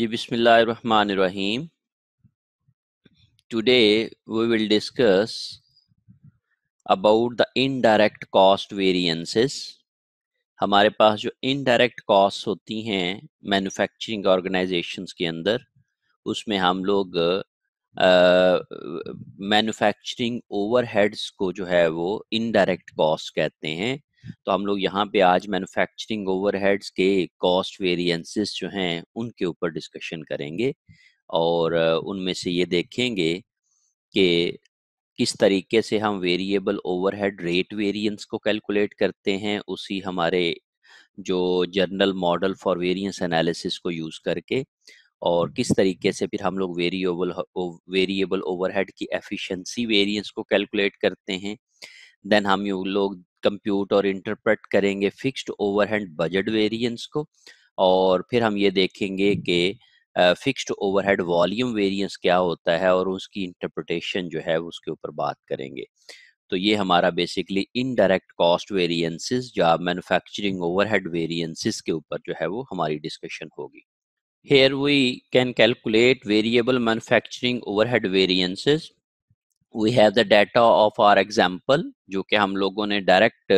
जी बिस्मिल्लाहिर्रहमानिर्रहीम today we will discuss about the indirect cost variances हमारे पास जो इनडायरेक्ट कॉस्ट होती हैं मैन्युफैक्चरिंग ऑर्गेनाइजेशंस के अंदर उसमें हम लोग मैन्युफैक्चरिंग uh, ओवरहेड्स को जो है वो इनडायरेक्ट कॉस्ट कहते हैं तो हम लोग यहाँ पे आज मैन्युफैक्चरिंग ओवरहेड्स के कॉस्ट वेरिएंसेस जो हैं उनके ऊपर डिस्कशन करेंगे और उनमें से ये देखेंगे कि किस तरीके से हम वेरिएबल ओवरहेड रेट वेरिएंस को कैलकुलेट करते हैं उसी हमारे जो general model for variance analysis को यूज़ करके और किस तरीके से फिर हम लोग वेरिएबल वेरिएबल ओवरहेड की एफिशिएंसी वेरिएंस को कैलकुलेट करते हैं देन हम लोग कंप्यूट और इंटरप्रेट करेंगे फिक्स्ड ओवरहेड बजट वेरिएंस को और फिर हम ये देखेंगे कि फिक्स्ड ओवरहेड वॉल्यूम वेरिएंस क्या होता है और उसकी इंटरप्रटेशन जो है उसके ऊपर बात करेंगे तो ये हमारा बेसिकली इनडायरेक्ट कॉस्ट वेरिएंसेस या मैन्युफैक्चरिंग ओवरहेड वेरिएंसेस के ऊपर जो है वो हमारी डिस्कशन होगी here we can calculate variable manufacturing overhead variances we have the data of our example जो कि हम लोगों ने डायरेक्ट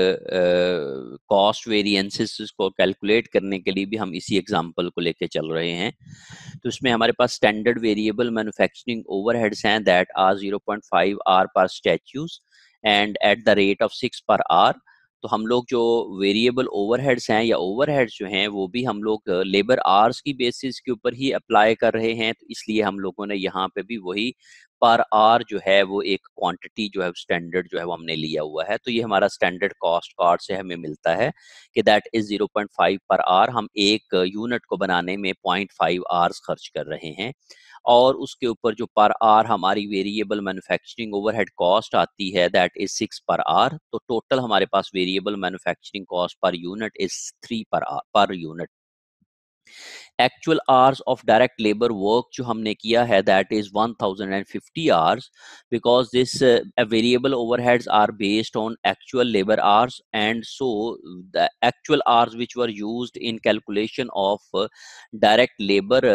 कॉस्ट वेरिएंसेस को कैलकुलेट करने के लिए भी हम इसी एग्जाम्पल को लेके चल रहे हैं तो इसमें हमारे पास स्टैंडर्ड वेरिएबल मैन्युफैक्चरिंग ओवरहेड्स हैं that are 0.5 hour per statues and at the rate of six per hour तो हम लोग जो वेरिएबल ओवरहेड्स हैं या ओवरहेड्स जो हैं वो भी हम लोग लेबर आर्स की बेसिस के ऊपर ही अप्लाई कर रहे हैं तो इसलिए हम लोगों ने यहाँ पे भी वही पर आर जो है वो एक क्वांटिटी जो है स्टैंडर्ड जो है वो हमने लिया हुआ है तो ये हमारा स्टैंडर्ड कॉस्ट कार्ड से हमें मिलता है कि दैट इज 0.5 पर आर हम एक यूनिट को बनाने में 0.5 फाइव आर्स खर्च कर रहे हैं और उसके ऊपर जो पर आर हमारी वेरिएबल मैन्युफैक्चरिंग ओवरहेड कॉस्ट आती है that is six per hour तो टोटल हमारे पास variable manufacturing cost per unit is three per hour per unit actual hours of direct labour work जो हमने किया है that is 1050 hours because this variable overheads are based on actual labour hours and so the actual hours which were used in calculation of direct labour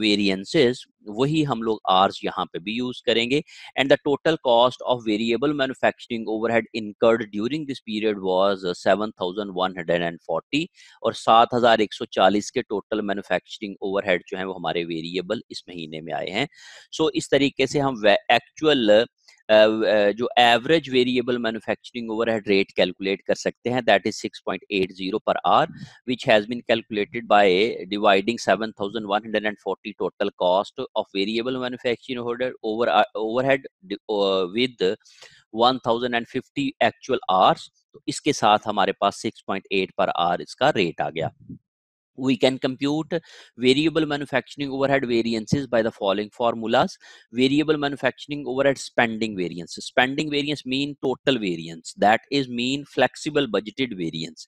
variances वही हम लोग hours यहाँ पे भी यूज करेंगे and the total cost of variable manufacturing overhead incurred during this period was 7140 और 7140 के total manufacturing overhead जो है वो हमारे वेरिएबल इस महीने में आए हैं सो so, इस तरीके से हम एक्चुअल Uh, uh, जो average variable manufacturing overhead rate calculate कर सकते हैं that is 6.80 per hour which has been calculated by dividing 7140 total cost of variable manufacturing overhead over overhead with 1050 actual hours तो इसके साथ हमारे पास 6.8 पर आर इसका rate आ गया we can compute variable manufacturing overhead variances by the following formulas variable manufacturing overhead spending variance spending variance mean total variance that is mean flexible budgeted variance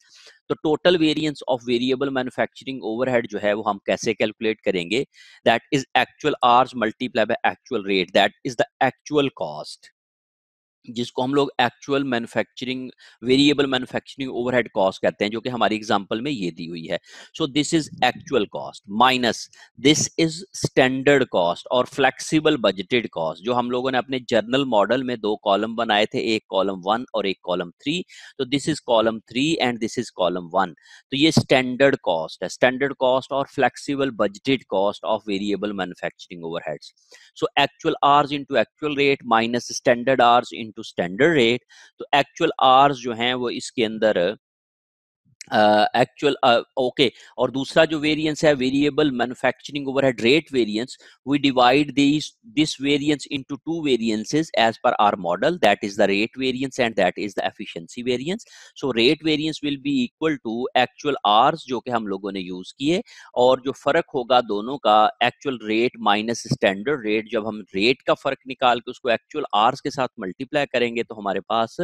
The total variance of variable manufacturing overhead, जो है वो हम कैसे calculate करेंगे That is actual hours multiplied by actual rate. That is the actual cost. जिसको हम लोग actual manufacturing variable manufacturing overhead cost कहते हैं जो कि हमारी एग्जांपल में ये दी हुई है so this is actual cost minus this is standard cost और फ्लेक्सिबल बजटेड कॉस्ट जो हम लोगों ने अपने जर्नल मॉडल में दो कॉलम बनाए थे एक कॉलम वन और एक कॉलम थ्री तो this is column three and this is column one तो ये स्टैंडर्ड कॉस्ट है स्टैंडर्ड कॉस्ट और flexible budgeted cost of variable manufacturing overhead so actual hours into actual rate minus standard hours into to standard rate तो actual hours जो हैं वो इसके अंदर एक्चुअल ओके और दूसरा जो वेरिएंस है variable manufacturing overhead rate variance we divide this this variance into two variances as per our model that is the rate variance and that is the efficiency variance so rate variance will be equal to actual hours जो कि हम लोगों ने use किए और जो फर्क होगा दोनों का actual rate minus standard rate जब हम रेट का फर्क निकाल के उसको एक्चुअल आर्स के साथ मल्टीप्लाई करेंगे तो हमारे पास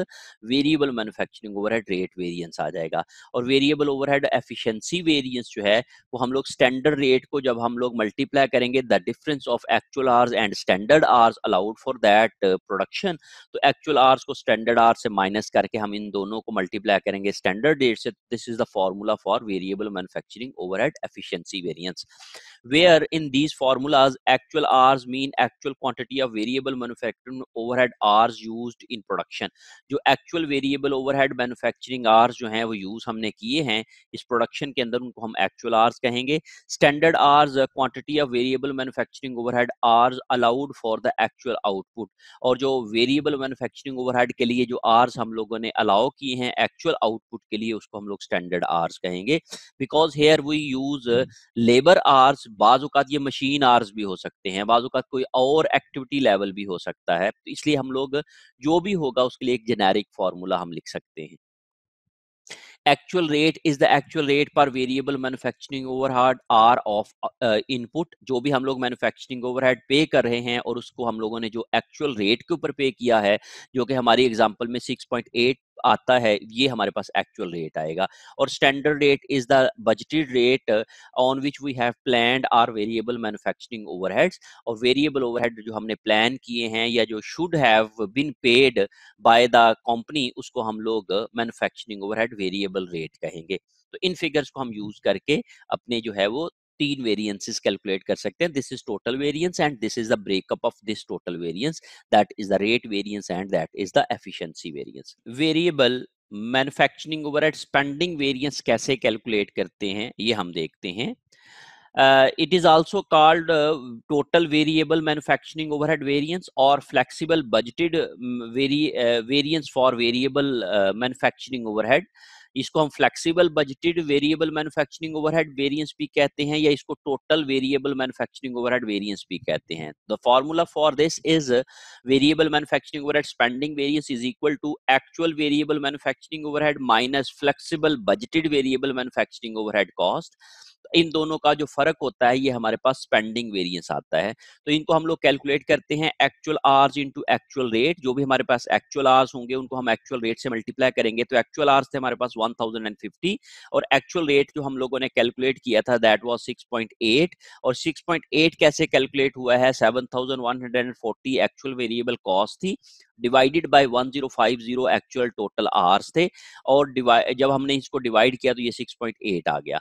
variable manufacturing overhead rate variance आ जाएगा और वेरिएबल ओवरहेड एफिशिएंसी वेरिएंस जो है वो हम लोग स्टैंडर्ड रेट को जब हम लोग मल्टीप्लाई करेंगे the difference of actual hours and standard hours allowed for that production तो एक्चुअल आवर्स को स्टैंडर्ड आवर से माइनस करके हम इन दोनों को मल्टीप्लाई करेंगे स्टैंडर्ड रेट से this is the formula for variable manufacturing overhead efficiency variance where in these formulas actual hours mean actual quantity of variable manufacturing overhead hours used in production जो actual variable overhead manufacturing hours जो है वो use हमने किए हैं इस production के अंदर उनको हम एक्चुअल आर्स कहेंगे standard hours quantity of variable manufacturing overhead hours allowed for the actual output और जो वेरिएबल मैन्युफैक्चरिंग ओवरहेड के लिए जो आर्स हम लोगों ने अलाउ किए हैं एक्चुअल आउटपुट के लिए उसको हम लोग स्टैंडर्ड आर्स कहेंगे because here we use labour hours बाजूकात ये मशीन आर्स भी हो सकते हैं बाजूकात कोई और एक्टिविटी लेवल भी हो सकता है तो इसलिए हम लोग जो भी होगा उसके लिए एक जेनेरिक फॉर्मूला हम लिख सकते हैं actual rate is the actual rate per variable manufacturing overhead hour of input जो भी हम लोग मैन्युफैक्चरिंग ओवरहेड पे कर रहे हैं और उसको हम लोगों ने जो एक्चुअल रेट के ऊपर पे किया है जो कि हमारी एग्जाम्पल में सिक्स पॉइंट एट आता है ये हमारे पास एक्चुअल रेट आएगा और standard rate is the budgeted rate on which we have plan our variable manufacturing overheads और वेरिएबल ओवरहेड जो हमने प्लान किए हैं या जो should have been paid by the company उसको हम लोग मैन्युफैक्चरिंग ओवरहेड वेरिएबल रेट कहेंगे तो इन फिगर्स को हम यूज करके अपने जो है वो तीन वेरियंसेस कैलकुलेट कर सकते हैं this is total variance and this is the breakup of this total variance that is the rate variance and that is the efficiency variance variable manufacturing overhead spending variance कैसे calculate करते हैं ये हम देखते हैं uh, it is also called uh, total variable manufacturing overhead variance or flexible budgeted um, vari uh, variance for variable uh, manufacturing overhead इसको हम flexible budgeted variable manufacturing overhead variance भी कहते हैं या इसको total variable manufacturing overhead variance भी कहते हैं the formula for this is variable manufacturing overhead spending variance is equal to actual variable manufacturing overhead minus flexible budgeted variable manufacturing overhead cost इन दोनों का जो फर्क होता है ये हमारे पास स्पेंडिंग वेरिएंस आता है तो इनको हम लोग कैलकुलेट करते हैं actual hours into actual rate जो भी हमारे पास एक्चुअल आर्स होंगे उनको हम एक्चुअल रेट से मल्टीप्लाई करेंगे तो एक्चुअल आर्स थे हमारे पास 1050 और एक्चुअल रेट जो हम लोगों ने कैलकुलेट किया था दैट वॉज सिक्स और सिक्स कैसे कैलकुलेट हुआ है सेवन एक्चुअल वेरिएबल कॉस्ट थी divided by 1050 actual total hours थे और जब हमने इसको डिवाइड किया तो ये 6.8 आ गया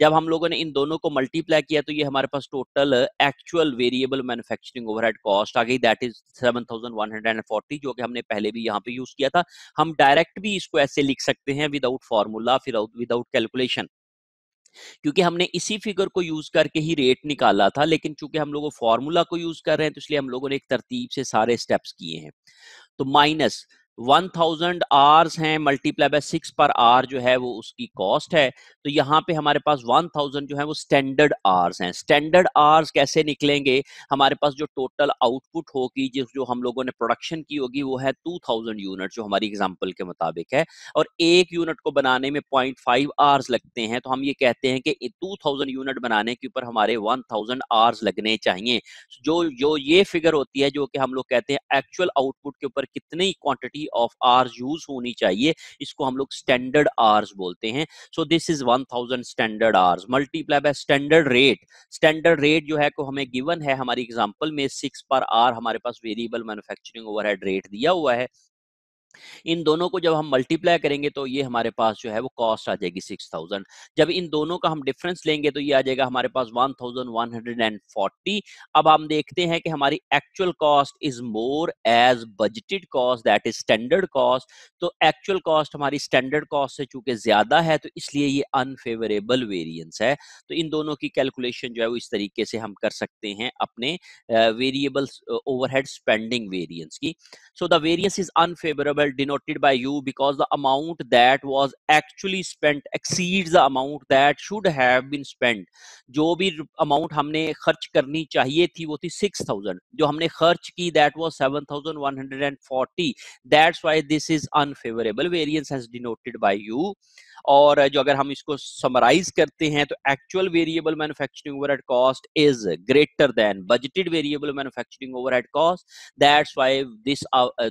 जब हम लोगों ने इन दोनों को मल्टीप्लाई किया तो ये हमारे पास total actual variable manufacturing overhead cost आ गई दैट इज 7140 जो कि हमने पहले भी यहाँ पे यूज किया था हम डायरेक्ट भी इसको ऐसे लिख सकते हैं विदाउट फॉर्मूला फिर विदाउट कैलकुलेशन क्योंकि हमने इसी फिगर को यूज करके ही रेट निकाला था लेकिन चूंकि हम लोग फॉर्मूला को यूज कर रहे हैं तो इसलिए हम लोगों ने एक तरतीब से सारे स्टेप्स किए हैं तो माइनस वन थाउजेंड आर्स हैं multiply by six per hour जो है वो उसकी कॉस्ट है तो यहाँ पे हमारे पास वन थाउजेंड जो है वो स्टैंडर्ड आर्स हैं स्टैंडर्ड आर्स कैसे निकलेंगे हमारे पास जो टोटल आउटपुट होगी जिस जो हम लोगों ने प्रोडक्शन की होगी वो है टू थाउजेंड यूनिट जो हमारी एग्जाम्पल के मुताबिक है और एक यूनिट को बनाने में पॉइंट फाइव आवर्स लगते हैं तो हम ये कहते हैं कि टू थाउजेंड यूनिट बनाने के ऊपर हमारे वन थाउजेंड आवर्स लगने चाहिए जो जो ये फिगर होती है जो कि हम लोग कहते हैं एक्चुअल आउटपुट के ऊपर कितनी quantity quantity of hours use होनी चाहिए इसको हम लोग स्टैंडर्ड आर्स बोलते हैं so this is 1000 standard hours multiply by standard rate standard rate जो है को हमें गिवन है हमारी एग्जांपल में सिक्स पर आर हमारे पास वेरिएबल मैन्युफैक्चरिंग ओवरहेड रेट दिया हुआ है इन दोनों को जब हम मल्टीप्लाई करेंगे तो ये हमारे पास जो है वो कॉस्ट आ जाएगी सिक्स थाउजेंड जब इन दोनों का हम डिफरेंस लेंगे तो ये आ जाएगा हमारे पास one thousand one hundred and forty अब हम देखते हैं कि हमारी actual cost is more as budgeted cost that is standard cost तो एक्चुअल कॉस्ट हमारी स्टैंडर्ड कॉस्ट से चूंकि ज्यादा है तो इसलिए ये अनफेवरेबल वेरियंस है तो इन दोनों की कैलकुलेशन जो है वो इस तरीके से हम कर सकते हैं अपने वेरिएबल ओवरहेड स्पेंडिंग वेरियंस की so the variance is unfavourable payable denoted by you because the amount that was actually spent exceeds the amount that should have been spent जो भी amount हमने खर्च करनी चाहिए थी वो थी 6000 जो हमने खर्च की that was 7140 that's why this is unfavorable variance has denoted by you और जो अगर हम इसको समराइज करते हैं तो actual variable manufacturing overhead cost is greater than budgeted variable manufacturing overhead cost that's why this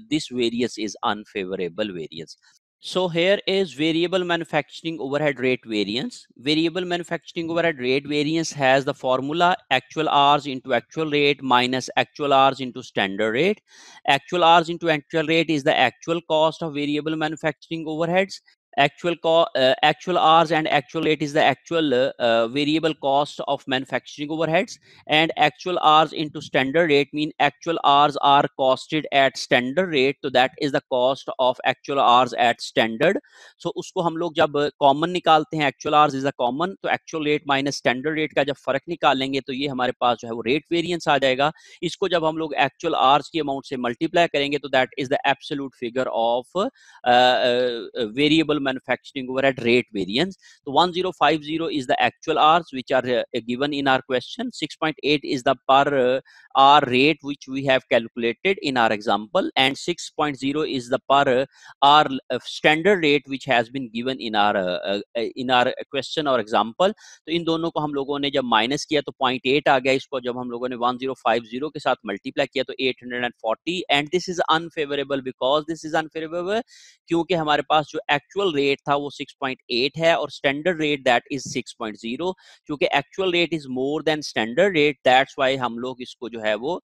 this variance is un unfavorable variance. So here is variable manufacturing overhead rate variance. Variable manufacturing hmm. overhead rate variance has the formula actual hours into actual rate minus actual hours into standard rate. Actual hours into actual rate is the actual cost of variable manufacturing overheads actual uh, actual hours and actual rate is the actual uh, variable cost of manufacturing overheads and actual hours into standard rate mean actual hours are costed at standard rate so that is the cost of actual hours at standard so usko hum log jab common nikalte hain actual hours is a common to actual rate minus standard rate ka jab farak nikalenge to ye hamare paas jo hai wo rate variance aa jayega isko jab hum log actual hours ki amount se multiply karenge to that is the absolute figure of uh, uh, variable annual manufacturing overhead rate variance. So 1050 is the actual hours which are uh, given in our question. 6.8 is the per uh, hour rate which we have calculated in our example and 6.0 is the per uh, hour uh, standard rate which has been given in our uh, uh, in our question or example. तो इन दोनों को हम लोगों ने जब minus किया तो 0.8 आ गया इसको जब हम लोगों ने 1050 के साथ मल्टीप्लाई किया तो 840 and this is unfavourable because this is unfavourable क्योंकि हमारे पास जो एक्चुअल एक्चुअल रेट था वो 6.8 है और standard rate that is 6.0 point zero क्योंकि actual rate is more than standard rate that's why हम लोग इसको जो है वो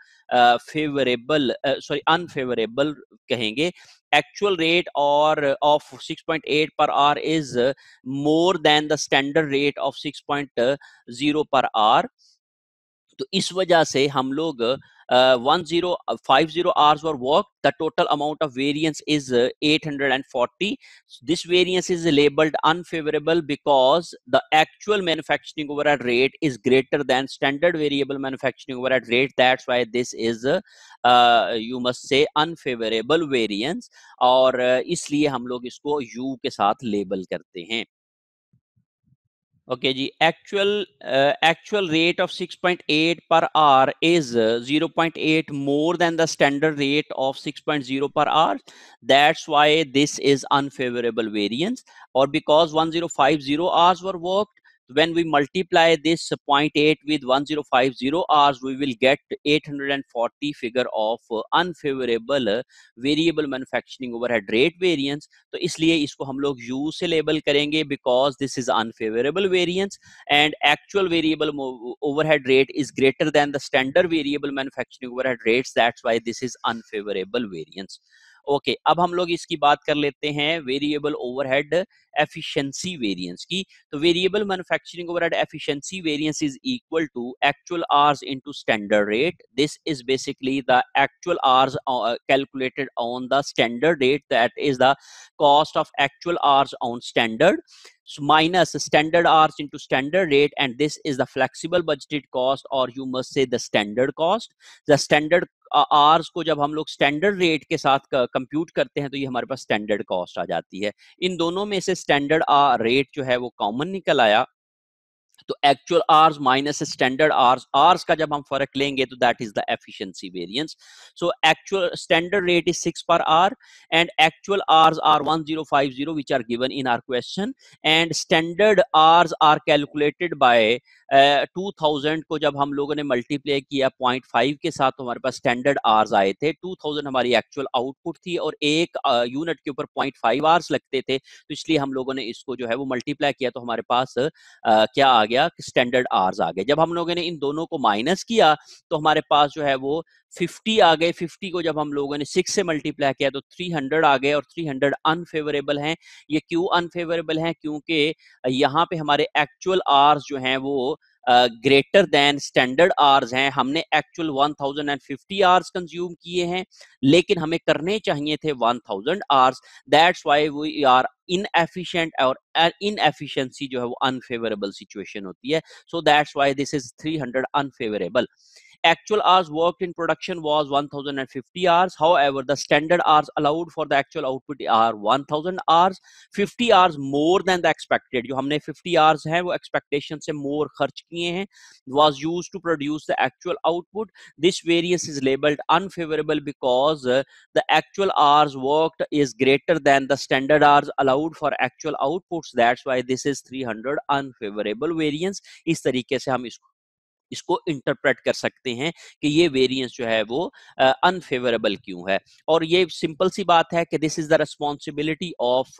फेवरेबल सॉरी अनफेवरेबल कहेंगे एक्चुअल रेट और of 6.8 per hour is more than the standard rate of 6.0 per hour तो इस वजह से हम लोग one zero five zero hours और work the total amount of variance is 840 this variance is labelled unfavourable because the actual manufacturing at rate is greater than standard variable manufacturing at rate that's why this is you must say unfavourable variance और uh, इसलिए हम लोग इसको you के साथ label करते हैं okay ji actual uh, actual rate of 6.8 per hour is uh, 0.8 more than the standard rate of 6.0 per hour that's why this is unfavorable variance or because 1050 hours were worked when we multiply this 0.8 with 1050 hours we will get 840 figure of uh, unfavorable uh, variable manufacturing overhead rate variance तो इसलिए इसको हम लोग u label karenge because this is unfavorable variance and actual variable overhead rate is greater than the standard variable manufacturing overhead rates that's why this is unfavorable variance okay अब हम लोग इसकी बात कर लेते हैं वेरिएबल ओवरहेड एफिशिएंसी वेरिएंस की तो variable manufacturing overhead efficiency variance is equal to actual hours into standard rate this is basically the actual hours calculated on the standard rate that is the cost of actual hours on standard minus standard standard into standard rate and this is the flexible budgeted cost और you must say the standard cost the standard hours को जब हम लोग standard rate के साथ compute करते हैं तो ये हमारे पास स्टैंडर्ड कॉस्ट आ जाती है इन दोनों में से स्टैंडर्ड रेट जो है वो कॉमन निकल आया तो actual hours minus standard hours hours का जब हम फर्क लेंगे तो that is the efficiency variance so actual standard rate is 6 per hour and actual hours are 1050 which are given in our question and standard hours are calculated by uh, 2000 को जब हम लोगों ने मल्टीप्लाई किया 0.5 के साथ तो हमारे पास स्टैंडर्ड आर्स आए थे 2000 हमारी एक्चुअल आउटपुट थी और एक यूनिट uh, के ऊपर 0.5 आवर्स लगते थे तो इसलिए हम लोगों ने इसको जो है वो मल्टीप्लाई किया तो हमारे पास uh, क्या आ गया गया कि स्टैंडर्ड आर्स आ गए जब हम लोगों ने इन दोनों को माइनस किया तो हमारे पास जो है वो 50 आ गए 50 को जब हम लोगों ने 6 से मल्टीप्लाई किया तो 300 आ गए और 300 अनफेवरेबल हैं ये क्यों अनफेवरेबल हैं क्योंकि यहाँ पे हमारे एक्चुअल आर्स जो हैं वो ग्रेटर देन स्टैंडर्ड आर्स हैं हमने एक्चुअल 1050 आवर्स कंज्यूम किए हैं लेकिन हमें करने चाहिए थे 1000 hours that's why we are inefficient और इनएफिशिएंसी जो है वो अनफेवरेबल सिचुएशन होती है so that's why this is 300 unfavourable actual hours worked in production was 1050 hours however the standard hours allowed for the actual output are 1000 hours 50 hours more than the expected You have 50 hours have expectations expectation more खर्च किए हैं was used to produce the actual output this variance is labeled unfavorable because the actual hours worked is greater than the standard hours allowed for actual outputs that's why this is 300 unfavorable variance Is तरीके से हम इसको इसको interpret कर सकते हैं कि ये वेरिएंस जो है वो अनफेवरेबल क्यों है और ये सिंपल सी बात है कि this is the responsibility of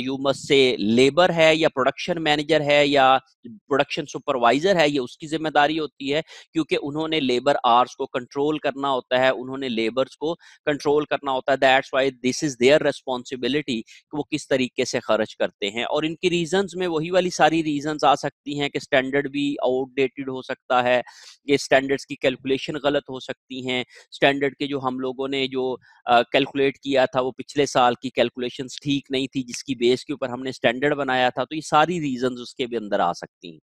you must say labour है या प्रोडक्शन मैनेजर है या प्रोडक्शन सुपरवाइजर है ये उसकी जिम्मेदारी होती है क्योंकि उन्होंने लेबर आर्स को कंट्रोल करना होता है उन्होंने लेबर्स को कंट्रोल करना होता है that's why this is their responsibility कि वो किस तरीके से खर्च करते हैं और इनकी रीजन में वही वाली सारी रीजन आ सकती हैं कि स्टैंडर्ड भी आउटडेटेड हो सकता है ये स्टैंडर्ड्स की कैलकुलेशन गलत हो सकती हैं स्टैंडर्ड के जो हम लोगों ने जो कैलकुलेट किया था वो पिछले साल की कैलकुलेशन ठीक नहीं थी जिसकी बेस के ऊपर हमने स्टैंडर्ड बनाया था तो ये सारी रीजन उसके भी अंदर आ सकती हैं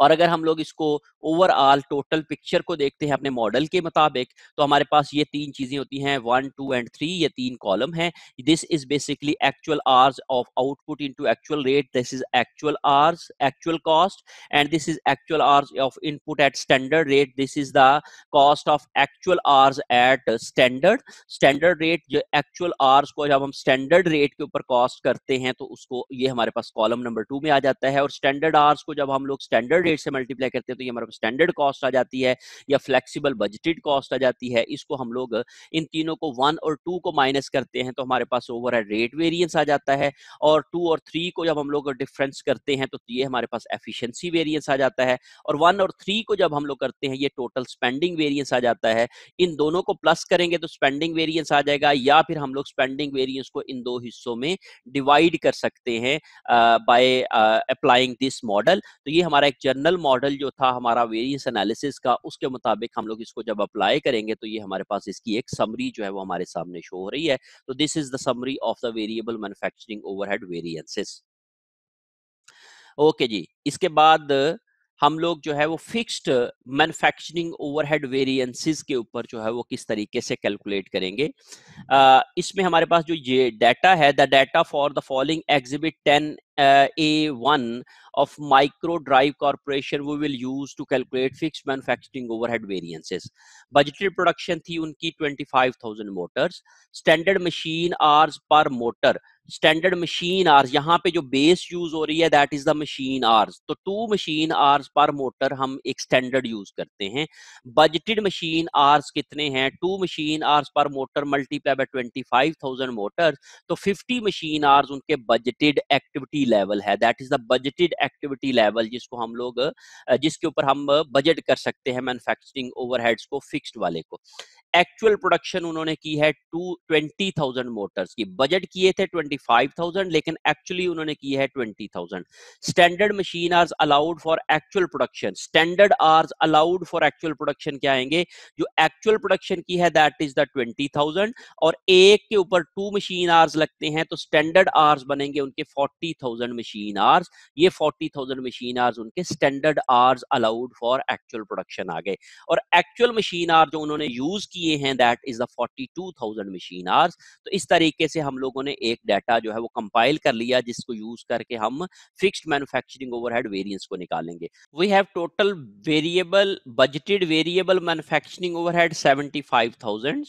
और अगर हम लोग इसको ओवरऑल टोटल पिक्चर को देखते हैं अपने मॉडल के मुताबिक तो हमारे पास ये तीन चीजें होती हैं वन टू एंड थ्री ये तीन कॉलम हैं this is basically actual hours of output into actual rate this is actual hours actual cost and this is actual hours of input at standard rate this is the cost of actual hours at standard standard rate जो actual hours को जब हम standard rate के ऊपर cost करते हैं तो उसको ये हमारे पास कॉलम नंबर टू में आ जाता है और स्टैंडर्ड आर्स को जब हम लोग स्टैंडर्ड रेट से मल्टीप्लाई करते हैं तो ये हमारे स्टैंडर्ड कॉस्ट आ जाती है या फ्लेक्सिबल बजटेड कॉस्ट आ जाती है इसको हम लोग इन तीनों को वन और टू को माइनस करते हैं तो हमारे पास ओवर रेट वेरियंस आ जाता है और टू और थ्री को जब हम लोग डिफरेंस करते हैं तो ये हमारे पास एफिशियंसी वेरियंस आ जाता है और वन और थ्री को जब हम लोग करते हैं ये टोटल स्पेंडिंग वेरियंस आ जाता है इन दोनों को प्लस करेंगे तो स्पेंडिंग वेरियंस आ जाएगा या फिर हम लोग स्पेंडिंग वेरियंस को इन दो हिस्सों में डिवाइड कर सकते हैं बाय अप्लाइंग दिस मॉडल तो ये हमारा एक जनरल मॉडल जो था हमारा वेरियस एनालिसिस का उसके मुताबिक हम लोग इसको जब अप्लाई करेंगे तो ये हमारे पास इसकी एक समरी जो है वो हमारे सामने शो हो रही है तो this is the summary of the variable manufacturing overhead variances okay जी इसके बाद हम लोग जो है वो फिक्स्ड मैन्युफैक्चरिंग ओवरहेड वेरिएंसेस के ऊपर जो है वो किस तरीके से कैलकुलेट करेंगे इसमें हमारे पास जो ये डाटा है the data for the following exhibit 10 uh, A1 of Micro Drive Corporation we will use to calculate fixed manufacturing overhead variances. budgeted production thi unki 25,000 motors. Standard machine hours per motor. Standard machine hours यहाँ पे जो base use हो रही है that is the machine hours. तो two machine hours per motor हम एक standard use करते हैं. Budgeted machine hours कितने हैं? Two machine hours per motor multiply by 25,000 motors. तो 50 machine hours उनके budgeted activity लेवल है that is the budgeted activity level जिसको हम लोग जिसके ऊपर हम बजट कर सकते हैं मैन्युफैक्चरिंग ओवरहेड्स को फिक्स्ड वाले को एक्चुअल प्रोडक्शन उन्होंने की है टू ट्वेंटी थाउजेंड मोटर्स की बजट किए थे ट्वेंटी फाइव थाउजेंड लेकिन एक्चुअली उन्होंने की है twenty thousand standard machine hours allowed for actual production standard hours allowed for actual production क्या आएंगे जो एक्चुअल प्रोडक्शन की है that is the twenty thousand और एक के ऊपर टू मशीन आर्स लगते हैं तो स्टैंडर्ड आर्स बनेंगे उनके फोर्टी थाउजेंड मशीन आर्स ये फोर्टी थाउजेंड मशीन आर्स उनके standard hours allowed for actual production आ गए और एक्चुअल मशीन आर जो उन्होंने यूज किए हैं that is the 42,000 machine hours तो इस तरीके से हम लोगों ने एक डाटा जो है वो कंपाइल कर लिया जिसको यूज करके हम फिक्स्ड मैन्युफैक्चरिंग ओवरहेड वेरिएंस को निकालेंगे we have total variable budgeted variable manufacturing overhead 75,000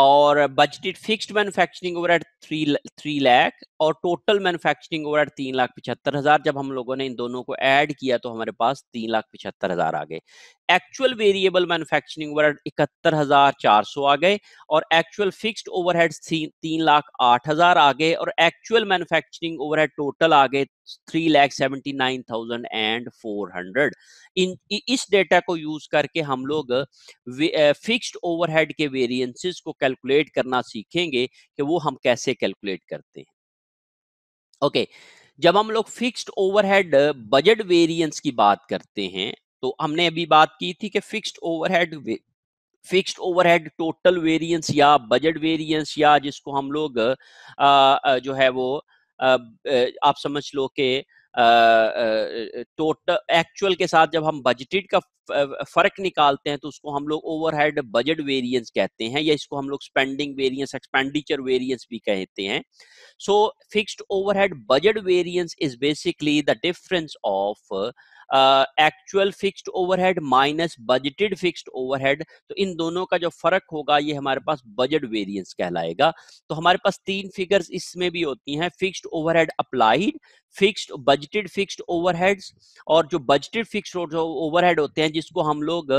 और budgeted fixed manufacturing overhead three three lakh और टोटल मैन्युफैक्चरिंग ओवर तीन लाख पिछहत्तर हजार जब हम लोगों ने इन दोनों को ऐड किया तो हमारे पास तीन लाख पिछहत्तर हजार आ गए एक्चुअल वेरिएबल मैन्युफैक्चरिंग ओवर इकहत्तर हजार चार सौ आ गए और एक्चुअल फिक्स्ड ओवरहेड तीन लाख आठ हजार आ गए और एक्चुअल मैनुफैक्चरिंग ओवरहेड टोटल आ गए three lakh seventy nine thousand and four hundred इन इस डेटा को यूज करके हम लोग फिक्स्ड ओवरहेड के वेरिएंसेस को कैलकुलेट करना सीखेंगे कि वो हम कैसे कैसे कैलकुलेट करते हैं ओके जब हम लोग फिक्स्ड ओवरहेड बजट वेरिएंस की बात करते हैं तो हमने अभी बात की थी कि fixed overhead fixed overhead total variance या बजट वेरिएंस या जिसको हम लोग आ, जो है वो आ, आप समझ लो कि टोटल एक्चुअल के साथ जब हम बजटेड का फर्क निकालते हैं तो उसको हम लोग ओवरहेड बजट वेरिएंस कहते हैं या इसको हम लोग स्पेंडिंग वेरिएंस एक्सपेंडिचर वेरिएंस भी कहते हैं so fixed overhead budget variance is basically the difference of actual fixed overhead minus budgeted fixed overhead तो इन दोनों का जो फर्क होगा ये हमारे पास बजट वेरिएंस कहलाएगा तो हमारे पास तीन फिगर्स इसमें भी होती हैं fixed overhead applied fixed budgeted fixed overheads और जो बजटेड फिक्स्ड ओवरहेड होते हैं जिसको हम लोग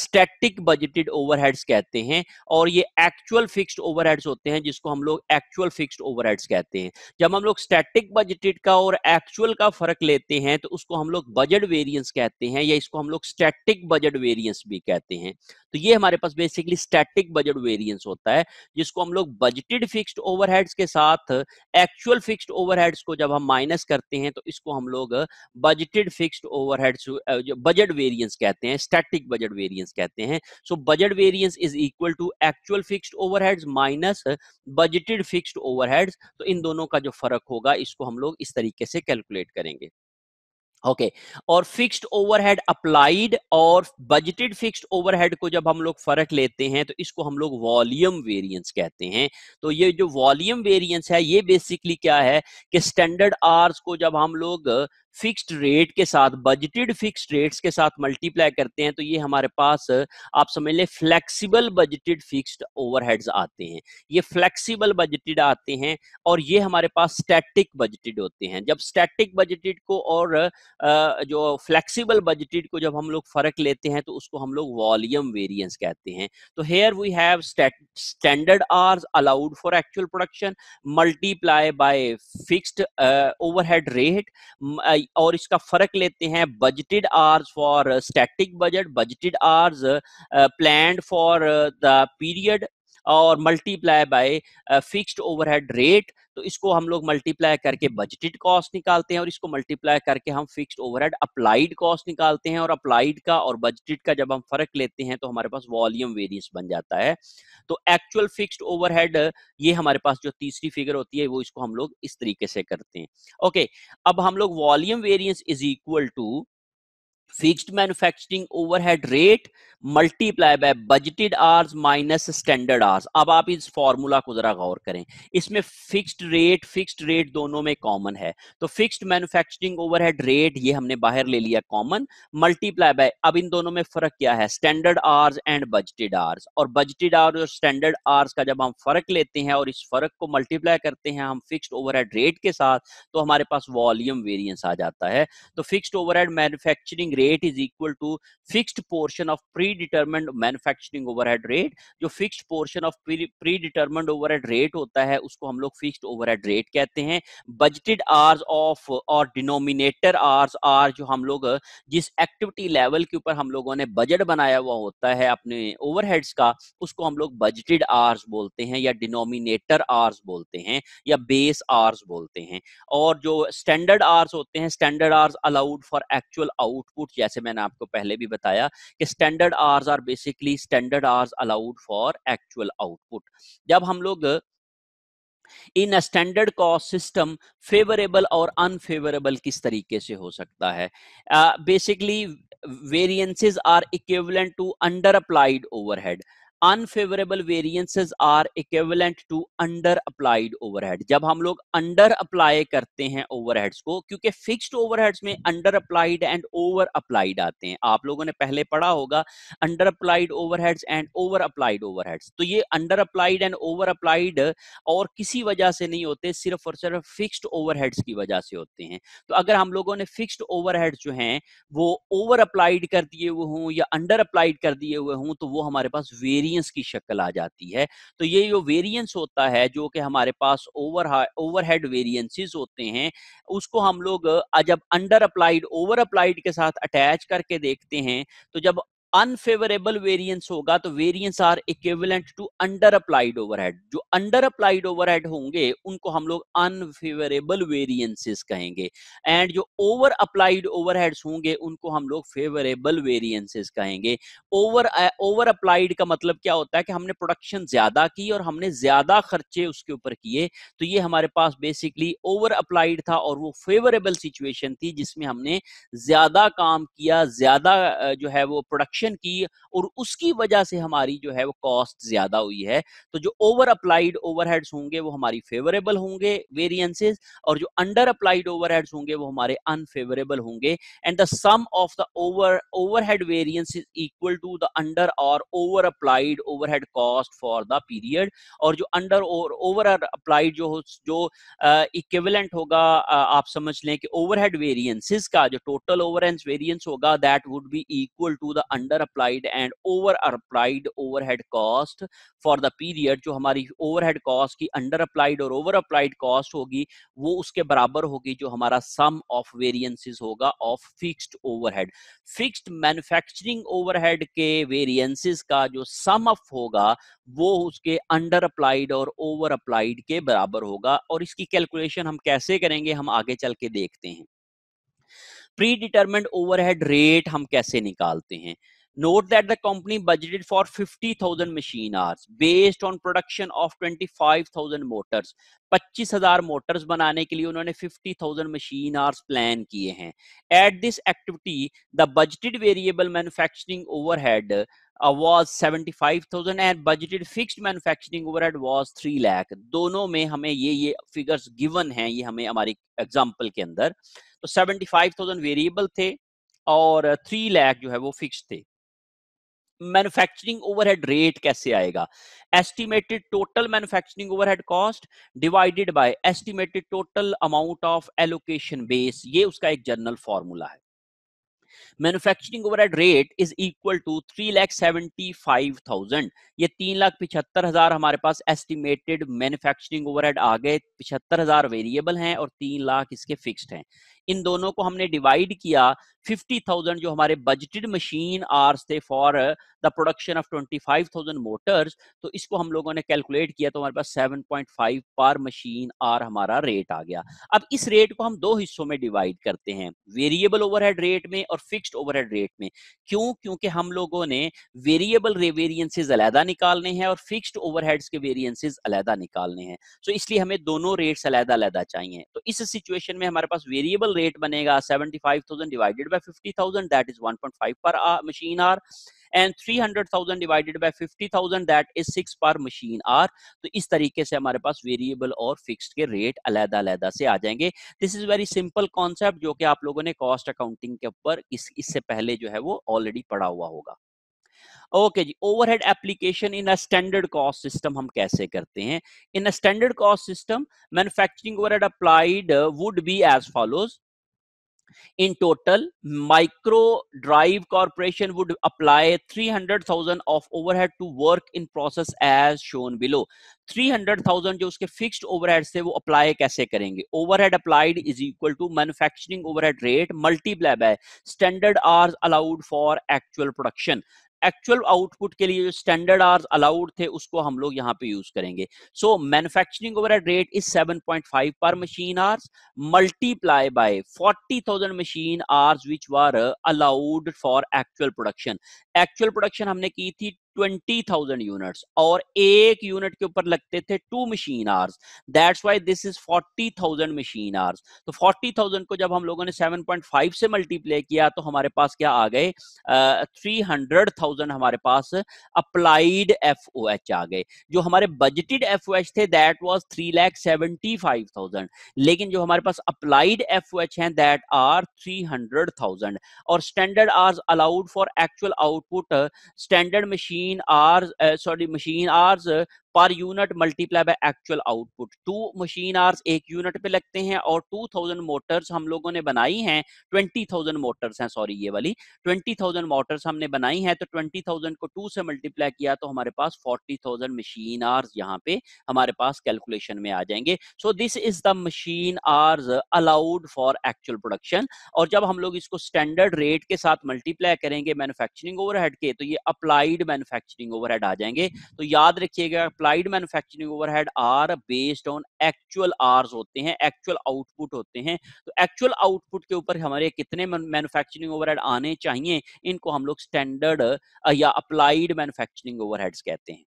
स्टैटिक बजटेड ओवरहेड्स कहते हैं और ये एक्चुअल फिक्स्ड ओवरहेड्स होते हैं जिसको हम लोग एक्चुअल फिक्स्ड ओवरहेड्स कहते हैं जब हम लोग स्टैटिक बजटेड का और एक्चुअल का फर्क लेते हैं तो उसको हम लोग बजट वेरियंस कहते हैं या इसको हम लोग स्टैटिक बजट वेरियंस भी कहते हैं तो ये हमारे पास बेसिकली स्टैटिक बजट वेरिएंस होता है जिसको हम लोग बजटेड फिक्स्ड ओवरहेड्स के साथ एक्चुअल फिक्स्ड ओवरहेड्स को जब हम माइनस करते हैं तो इसको हम लोग budgeted fixed overheads budget variance कहते हैं स्टैटिक बजट वेरिएंस कहते हैं so budget variance is equal to actual fixed overheads minus budgeted fixed overheads तो इन दोनों का जो फर्क होगा इसको हम लोग इस तरीके से कैलकुलेट करेंगे ओके okay. और फिक्स्ड ओवरहेड अप्लाइड और बजटेड फिक्स्ड ओवरहेड को जब हम लोग फर्क लेते हैं तो इसको हम लोग वॉल्यूम वेरिएंस कहते हैं तो ये जो वॉल्यूम वेरिएंस है ये बेसिकली क्या है कि स्टैंडर्ड आर्स को जब हम लोग फिक्स्ड रेट के साथ बजटेड फिक्स्ड रेट्स के साथ मल्टीप्लाई करते हैं तो ये हमारे पास आप समझ लें फ्लेक्सिबल बजटेड फिक्स्ड ओवरहेड्स आते हैं ये फ्लेक्सिबल बजटेड आते हैं और ये हमारे पास स्टैटिक बजटेड होते हैं जब स्टैटिक बजटेड को और जो फ्लेक्सिबल बजटेड को जब हम लोग फर्क लेते हैं तो उसको हम लोग वॉल्यूम वेरियंस कहते हैं तो here we have standard hours allowed for actual production multiply by fixed overhead rate और इसका फर्क लेते हैं budgeted hours for static budget budgeted hours plan for the period और multiply by fixed overhead rate तो इसको हम लोग मल्टीप्लाई करके बजटेड कॉस्ट निकालते हैं और इसको मल्टीप्लाई करके हम फिक्स्ड ओवरहेड अप्लाइड कॉस्ट निकालते हैं और अप्लाइड का और बजटेड का जब हम फर्क लेते हैं तो हमारे पास वॉल्यूम वेरियंस बन जाता है तो एक्चुअल फिक्स्ड ओवरहेड ये हमारे पास जो तीसरी फिगर होती है वो इसको हम लोग इस तरीके से करते हैं ओके अब हम लोग volume variance is equal to fixed manufacturing overhead rate multiply by budgeted hours minus standard hours अब आप इस फॉर्मूला को जरा गौर करें इसमें फिक्स्ड रेट फिक्स्ड रेट दोनों में कॉमन है तो फिक्स्ड मैन्युफैक्चरिंग ओवरहेड रेट ये हमने बाहर ले लिया कॉमन मल्टीप्लाई बाय अब इन दोनों में फर्क क्या है standard hours and budgeted hours और बजटेड आवर्स और स्टैंडर्ड आर्स का जब हम फर्क लेते हैं और इस फर्क को मल्टीप्लाई करते हैं हम फिक्स्ड ओवरहेड रेट के साथ तो हमारे पास वॉल्यूम वेरियंस आ जाता है तो fixed overhead manufacturing rate is equal to fixed portion of predetermined manufacturing over rate जो fixed portion of predetermined overhead rate होता है उसको हम लोग फिक्स्ड ओवरहेड रेट कहते हैं बजटेड आर्स ऑफ और डिनोमिनेटर आर्स आर जो हम लोग जिस एक्टिविटी लेवल के ऊपर हम लोगों ने बजट बनाया हुआ होता है अपने ओवरहेड्स का उसको हम लोग बजटेड आर्स बोलते हैं या डिनोमिनेटर आर्स बोलते हैं या बेस आर्स बोलते हैं और जो स्टैंडर्ड आर्स होते हैं standard hours allowed for actual output रूट जैसे मैंने आपको पहले भी बताया कि standard hours are basically standard hours allowed for actual output जब हम लोग इन स्टैंडर्ड कॉस्ट सिस्टम फेवरेबल और अनफेवरेबल किस तरीके से हो सकता है basically variances are equivalent to under applied overhead unfavourable variances are equivalent to under applied overhead जब हम लोग अंडर अप्लाई करते हैं ओवरहेड्स को क्योंकि फिक्स्ड ओवरहेड्स में under applied and over applied आते हैं आप लोगों ने पहले पढ़ा होगा under applied overheads and over applied overheads तो ये under applied and over applied और किसी वजह से नहीं होते सिर्फ और सिर्फ फिक्स्ड ओवरहेड्स की वजह से होते हैं तो अगर हम लोगों ने फिक्स्ड ओवरहेड्स जो हैं वो ओवर अप्लाइड कर दिए हुए हों या अंडर अप्लाइड कर दिए हुए हों तो वो हमारे पास वेरिएंस वेरिएंस की शक्ल आ जाती है तो ये जो वेरिएंस होता है जो कि हमारे पास ओवर ओवरहेड वेरिएंसेस होते हैं उसको हम लोग जब अंडर अप्लाइड ओवर अप्लाइड के साथ अटैच करके देखते हैं तो जब अनफेवरेबल वेरियंस होगा तो variance are equivalent to under applied overhead जो अंडर अप्लाइड ओवरहेड होंगे उनको हम लोग अनफेवरेबल वेरिएंसेस कहेंगे एंड जो ओवर अप्लाइड ओवरहेड्स होंगे उनको हम लोग फेवरेबल वेरिएंसेस कहेंगे ओवर ओवर अप्लाइड का मतलब क्या होता है कि हमने प्रोडक्शन ज्यादा की और हमने ज्यादा खर्चे उसके ऊपर किए तो ये हमारे पास बेसिकली ओवर अप्लाइड था और वो फेवरेबल सिचुएशन थी जिसमें हमने ज्यादा काम किया ज्यादा जो है वो प्रोडक्शन प्रोडक्शन की और उसकी वजह से हमारी जो है वो कॉस्ट ज्यादा हुई है तो जो ओवर अप्लाइड ओवरहेड्स होंगे वो हमारी फेवरेबल होंगे वेरियंसेस और जो अंडर अप्लाइड ओवरहेड्स होंगे वो हमारे अनफेवरेबल होंगे and the sum of the over overhead variance is equal to the under और over applied overhead cost for the period और जो अंडर ओवर अप्लाइड जो जो इक्विवेलेंट uh, होगा uh, आप समझ लें कि ओवरहेड वेरियंसेस का जो टोटल ओवरहेड वेरियंस होगा that would be equal to the under applied and over applied overhead cost for the period जो हमारी ओवरहेड कॉस्ट की अंडर अप्लाइड और ओवर अप्लाइड कॉस्ट होगी वो उसके बराबर होगी जो हमारा सम ऑफ वेरियंसिस होगा of fixed overhead fixed manufacturing overhead के वेरियंसिस का जो सम ऑफ होगा वो उसके अंडर अप्लाइड और ओवर अप्लाइड के बराबर होगा और इसकी कैलकुलेशन हम कैसे करेंगे हम आगे चल के देखते हैं प्री डिटर्मेंट ओवरहेड रेट हम कैसे निकालते हैं Note that the company budgeted for 50,000 machine hours based on production of 25,000 motors. 25,000 motors banane ke liye unhone 50,000 machine hours plan kiye hain At this activity, the budgeted variable manufacturing overhead uh, was 75,000 and budgeted fixed manufacturing overhead was 3 lakh. dono mein hame ye ye figures given hain ye hame hamari example ke andar to 75,000 variable the और three lakh जो है वो fix थे manufacturing overhead rate कैसे आएगा estimated total manufacturing overhead cost divided by estimated total amount of allocation base ये उसका एक जनरल फॉर्मूला है manufacturing overhead rate is equal to three lakh seventy five thousand ये तीन लाख पिछहत्तर हजार हमारे पास एस्टिमेटेड मैन्युफैक्चरिंग ओवरहेड आ गए पिछहत्तर हजार वेरिएबल हैं और तीन लाख इसके फिक्स्ड हैं इन दोनों को हमने डिवाइड किया 50,000 जो हमारे बजटेड मशीन आर्स थे for the production of 25,000 motors तो इसको हम लोगों ने कैलकुलेट किया तो हमारे पास 7.5 पर मशीन आर हमारा रेट आ गया अब इस रेट को हम दो हिस्सों में डिवाइड करते हैं वेरिएबल ओवरहेड रेट में और फिक्स्ड ओवरहेड रेट में क्यों क्योंकि हम लोगों ने वेरिएबल वेरियंसेज अलहदा निकालने हैं और फिक्सड ओवरहेड के वेरियंसेज अलहदा निकालने हैं सो तो इसलिए हमें दोनों रेट्स अलहदा अलहदा चाहिए तो इस सिचुएशन में हमारे पास वेरिएबल रेट बनेगा 75,000 divided by 50,000 that is 1.5 per machine hour and 300,000 divided by 50,000 that is 6 per machine hour तो इस तरीके से हमारे पास वेरिएबल और फिक्स्ड के रेट अलहदा अलहदा से आ जाएंगे this is very simple concept जो कि आप लोगों ने कॉस्ट अकाउंटिंग के ऊपर इससे इस पहले जो है वो ऑलरेडी पढ़ा हुआ होगा ओके okay जी overhead application in a standard cost system हम कैसे करते हैं in a standard cost system manufacturing overhead applied would be as follows in total micro drive corporation would apply 300000 of overhead to work in process as shown below 300000 जो उसके fixed overheads थे वो apply कैसे करेंगे overhead applied is equal to manufacturing overhead rate multiply by standard are allowed for actual production actual output के लिए जो standard are allowed थे उसको हम लोग यहाँ पे यूज करेंगे so manufacturing over rate is 7.5 per machine hours multiply by 40,000 machine hours which were allowed for actual production actual production हमने की थी ट्वेंटी थाउजेंड यूनिट और एक यूनिट के ऊपर लगते थे two machine hours that's why this is forty thousand machine hours तो फोर्टी थाउजेंड को जब हम लोगों ने सेवन पॉइंट फाइव से मल्टीप्लाई किया तो हमारे पास क्या आ गए थ्री हंड्रेड थाउजेंड हमारे पास अप्लाइड एफ ओ एच आ गए जो हमारे बजटेड एफ ओ एच थे that was three lakh seventy five thousand लेकिन जो हमारे पास अप्लाइड एफ ओ एच है that are three hundred thousand और standard hours allowed for actual output standard machine machine hours, uh, sorry, machine hours per unit multiply by actual output two machine hours एक unit पे लगते हैं और 2000 Motors हम लोगों ने बनाई हैं 20,000 मोटर्स हैं सॉरी ये वाली 20,000 मोटर्स हमने बनाई हैं तो 20,000 को टू से मल्टीप्लाई किया तो हमारे पास 40,000 मशीन आर्स यहाँ पे हमारे पास कैलकुलेशन में आ जाएंगे so this is the machine hours allowed for actual production और जब हम लोग इसको स्टैंडर्ड रेट के साथ मल्टीप्लाई करेंगे मैन्युफैक्चरिंग ओवरहेड के तो ये अप्लाइड मैन्युफैक्चरिंग ओवरहेड आ जाएंगे तो याद रखिएगा applied manufacturing overhead are based on actual hours होते हैं एक्चुअल आउटपुट होते हैं तो एक्चुअल आउटपुट के ऊपर हमारे कितने मैन्युफैक्चरिंग ओवरहेड आने चाहिए इनको हम लोग स्टैंडर्ड या अप्लाइड मैन्युफैक्चरिंग ओवरहेड्स कहते हैं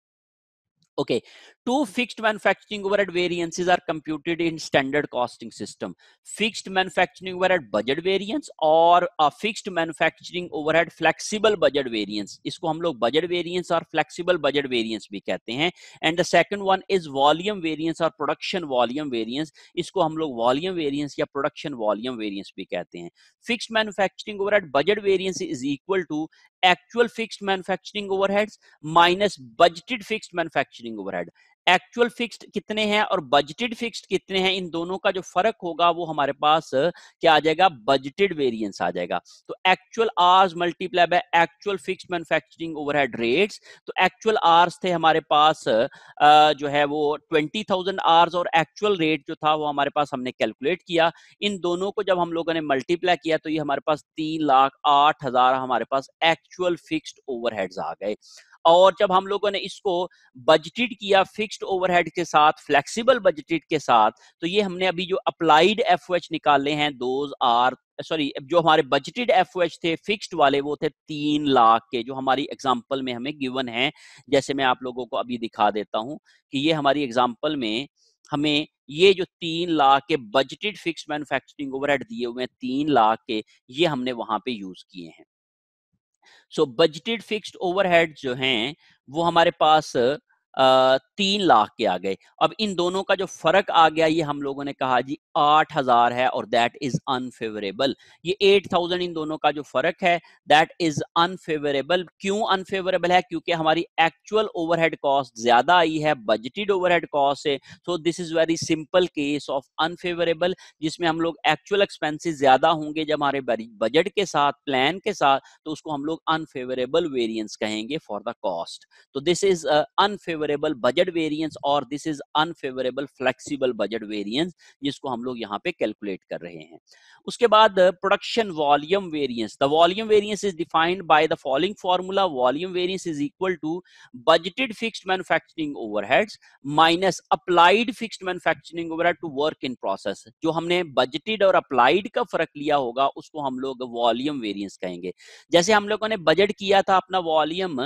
Okay, two fixed manufacturing overhead variances are computed in standard costing system. Fixed manufacturing overhead budget variance और fixed manufacturing overhead flexible budget variance. इसको हम लोग budget variance और flexible budget variance भी कहते हैं. And the second one is volume variance और production volume variance. इसको हम लोग volume variance या production volume variance भी कहते हैं. Fixed manufacturing overhead budget variance is equal to actual fixed manufacturing overheads minus budgeted fixed manufacturing living overhead actual fixed कितने हैं और बजटेड फिक्स्ड कितने हैं इन दोनों का जो फर्क होगा वो हमारे पास क्या आ जाएगा बजटेड वेरिएंस आ जाएगा तो actual hours multiply by actual fixed manufacturing overhead rates तो एक्चुअल आर्स थे हमारे पास जो है वो 20,000 आर्स और एक्चुअल रेट जो था वो हमारे पास हमने कैलकुलेट किया इन दोनों को जब हम लोगों ने मल्टीप्लाई किया तो ये हमारे पास तीन लाख आठ हजार हमारे पास एक्चुअल फिक्स्ड ओवरहेड्स आ गए और जब हम लोगों ने इसको बजटेड किया फिक्स्ड ओवरहेड के साथ फ्लेक्सिबल बजटेड के साथ तो ये हमने अभी जो अप्लाइड एफ निकाले हैं दोज आर सॉरी जो हमारे बजटेड एफ थे फिक्स्ड वाले वो थे तीन लाख के जो हमारी एग्जाम्पल में हमें गिवन है जैसे मैं आप लोगों को अभी दिखा देता हूँ कि ये हमारी एग्जाम्पल में हमें ये जो तीन लाख के बजटेड फिक्स मैन्युफैक्चरिंग ओवरहेड दिए हुए हैं तीन लाख के ये हमने वहां पे यूज किए हैं सो बजटेड फिक्स्ड ओवरहेड जो हैं वो हमारे पास तीन लाख के आ गए अब इन दोनों का जो फर्क आ गया ये हम लोगों ने कहा जी आठ हजार है और दैट इज अनफेवरेबल ये एट थाउजेंड इन दोनों का जो फर्क है दैट इज अनफेवरेबल क्यों अनफेवरेबल है क्योंकि हमारी एक्चुअल ओवरहेड कॉस्ट ज्यादा आई है बजटेड ओवरहेड कॉस्ट से so this is very simple case of unfavourable जिसमें हम लोग एक्चुअल एक्सपेंसिस ज्यादा होंगे जब हमारे बजट के साथ प्लान के साथ तो उसको हम लोग अनफेवरेबल वेरियंस कहेंगे फॉर द कॉस्ट तो this is unfavour unfavourable budget variance और this is unfavourable flexible budget variance जिसको हम लोग यहाँ पे कैलकुलेट कर रहे हैं उसके बाद production volume variance the volume variance is defined by the following formula volume variance is equal to budgeted fixed manufacturing overheads minus applied fixed manufacturing overhead to work in process जो हमने budgeted और applied का फर्क लिया होगा उसको हम लोग वॉल्यूम वेरियंस कहेंगे जैसे हम लोगों ने बजट किया था अपना वॉल्यूम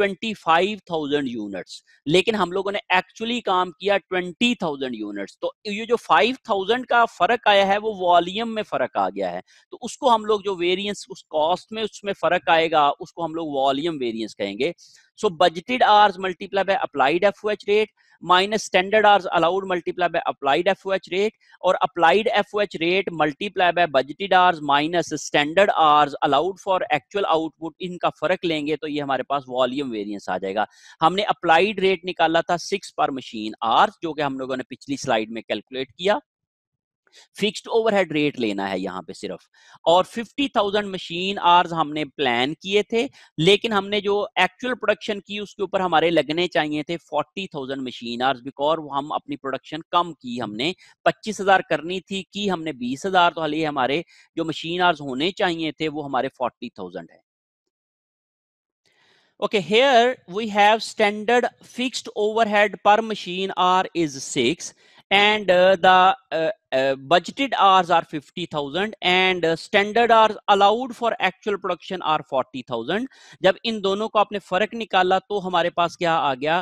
25,000 यूनिट्स लेकिन हम लोगों ने एक्चुअली काम किया 20,000 यूनिट्स तो ये जो 5,000 का फर्क आया है वो वॉल्यूम में फर्क आ गया है तो उसको हम लोग जो वेरिएंस उस कॉस्ट में उसमें फर्क आएगा उसको हम लोग वॉल्यूम वेरिएंस कहेंगे so budgeted hours multiply by applied FOH rate minus standard hours allowed multiply by applied FOH rate और applied FOH rate multiply by budgeted hours minus standard hours allowed for actual output इनका फर्क लेंगे तो ये हमारे पास volume variance आ जाएगा हमने अप्लाइड रेट निकाला था सिक्स पर मशीन आर्स जो कि हम लोगों ने पिछली स्लाइड में कैलकुलेट किया फिक्स्ड ओवरहेड रेट लेना है यहाँ पे सिर्फ और 50,000 मशीन आर्स हमने प्लान किए थे लेकिन हमने जो एक्चुअल प्रोडक्शन की उसके ऊपर हमारे लगने चाहिए थे 40,000 मशीन आर्स बिकॉज हम अपनी प्रोडक्शन कम की हमने 25,000 करनी थी कि हमने 20,000 तो हाल ही हमारे जो मशीन आर्स होने चाहिए थे वो हमारे 40,000 है okay here we have standard fixed overhead per machine hour is six and uh, the uh, uh, budgeted hours are 50000 and uh, standard hours allowed for actual production are 40000 जब इन दोनों को आपने फर्क निकाला तो हमारे पास क्या आ गया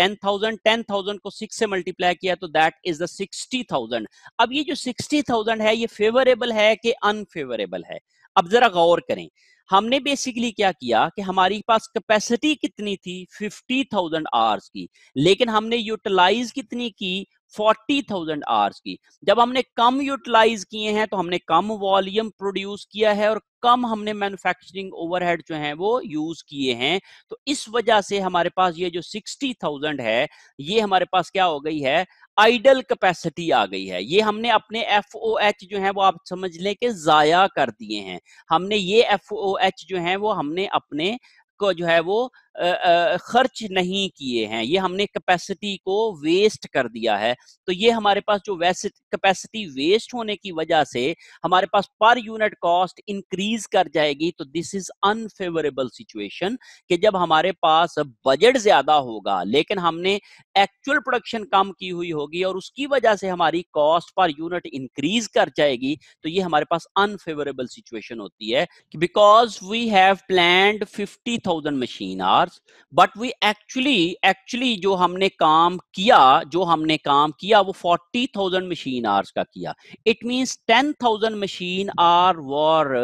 टेन थाउजेंड टेन थाउजेंड को सिक्स से मल्टीप्लाई किया तो that is the sixty thousand अब ये जो सिक्सटी थाउजेंड है ये फेवरेबल है कि अनफेवरेबल है अब जरा गौर करें हमने बेसिकली क्या किया कि हमारी पास कैपेसिटी कितनी थी 50,000 आवर्स की लेकिन हमने यूटिलाइज कितनी की फोर्टी थाउजेंड आवर्स की जब हमने कम यूटिलाइज किए हैं तो हमने कम वॉल्यूम प्रोड्यूस किया है और कम हमने मैन्युफैक्चरिंग ओवरहेड जो है वो यूज किए हैं तो इस वजह से हमारे पास ये जो सिक्सटी थाउजेंड है ये हमारे पास क्या हो गई है आइडल कैपेसिटी आ गई है ये हमने अपने एफ ओ एच जो है वो आप समझ लें कि जाया कर दिए हैं हमने ये एफ ओ एच जो है वो हमने अपने को जो है वो खर्च नहीं किए हैं ये हमने कैपेसिटी को वेस्ट कर दिया है तो ये हमारे पास जो वैसे कैपेसिटी वेस्ट होने की वजह से हमारे पास पर यूनिट कॉस्ट इंक्रीज कर जाएगी तो दिस इज अनफेवरेबल सिचुएशन कि जब हमारे पास बजट ज्यादा होगा लेकिन हमने एक्चुअल प्रोडक्शन कम की हुई होगी और उसकी वजह से हमारी कॉस्ट पर यूनिट इंक्रीज कर जाएगी तो ये हमारे पास अनफेवरेबल सिचुएशन होती है because we have plan fifty thousand machine hour hours but we actually actually जो हमने काम किया जो हमने काम किया वो फोर्टी थाउजेंड मशीन आवर्स का किया it means ten thousand machine hour were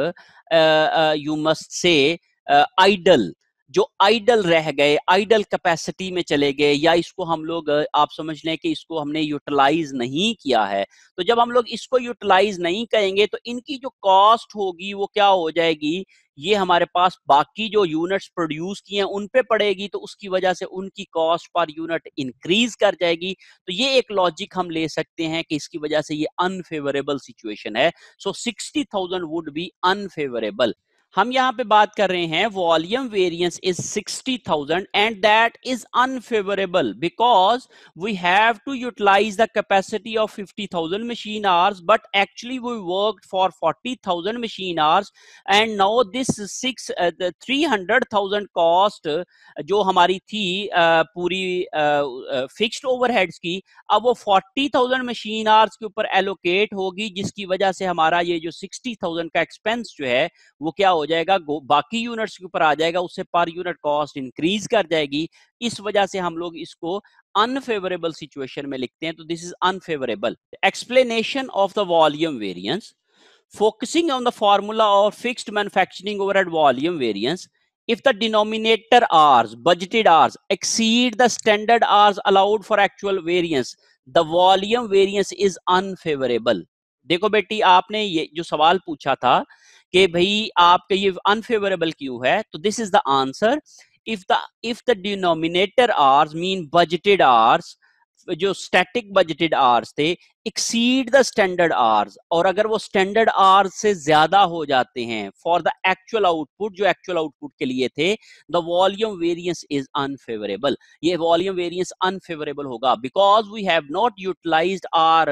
you must say idle जो आइडल रह गए आइडल कैपेसिटी में चले गए या इसको हम लोग आप समझ लें कि इसको हमने यूटिलाइज नहीं किया है तो जब हम लोग इसको यूटिलाइज नहीं करेंगे तो इनकी जो कॉस्ट होगी वो क्या हो जाएगी ये हमारे पास बाकी जो यूनिट्स प्रोड्यूस किए हैं उन पे पड़ेगी तो उसकी वजह से उनकी कॉस्ट पर यूनिट इंक्रीज कर जाएगी तो ये एक लॉजिक हम ले सकते हैं कि इसकी वजह से ये अनफेवरेबल सिचुएशन है so sixty thousand would be unfavourable हम यहां पे बात कर रहे हैं volume variance is 60,000 and that is unfavourable because we have to utilise the capacity of 50,000 machine hours but actually we work for 40,000 machine hours and now this six three hundred thousand cost जो हमारी थी uh, पूरी fixed uh, overheads uh, की अब वो 40,000 machine hours के ऊपर allocate होगी जिसकी वजह से हमारा ये जो सिक्सटी का एक्सपेंस जो है वो क्या हो जाएगा बाकी यूनिट्स के ऊपर आ जाएगा उससे पर यूनिट कॉस्ट इंक्रीज कर जाएगी इस वजह से हम लोग इसको अनफेवरेबल सिचुएशन में लिखते हैं तो this is unfavourable explanation of the volume variance focusing on the formula और fixed manufacturing overhead volume variance If the denominator hours, budgeted hours, exceed the standard hours allowed for actual variance, the volume variance is unfavorable. देखो बेटी आपने ये जो सवाल पूछा था कि भाई आपके ये अनफेवरेबल क्यों है तो this is the answer if the if the denominator hours mean budgeted hours जो स्टैटिक बजटेड आर्स थे एक्सीड द स्टैंडर्ड आर्स और अगर वो स्टैंडर्ड आर्स से ज्यादा हो जाते हैं फॉर द एक्चुअल आउटपुट जो एक्चुअल आउटपुट के लिए थे the volume variance is unfavourable ये वॉल्यूम वेरियंस अनफेवरेबल होगा because we have not utilise our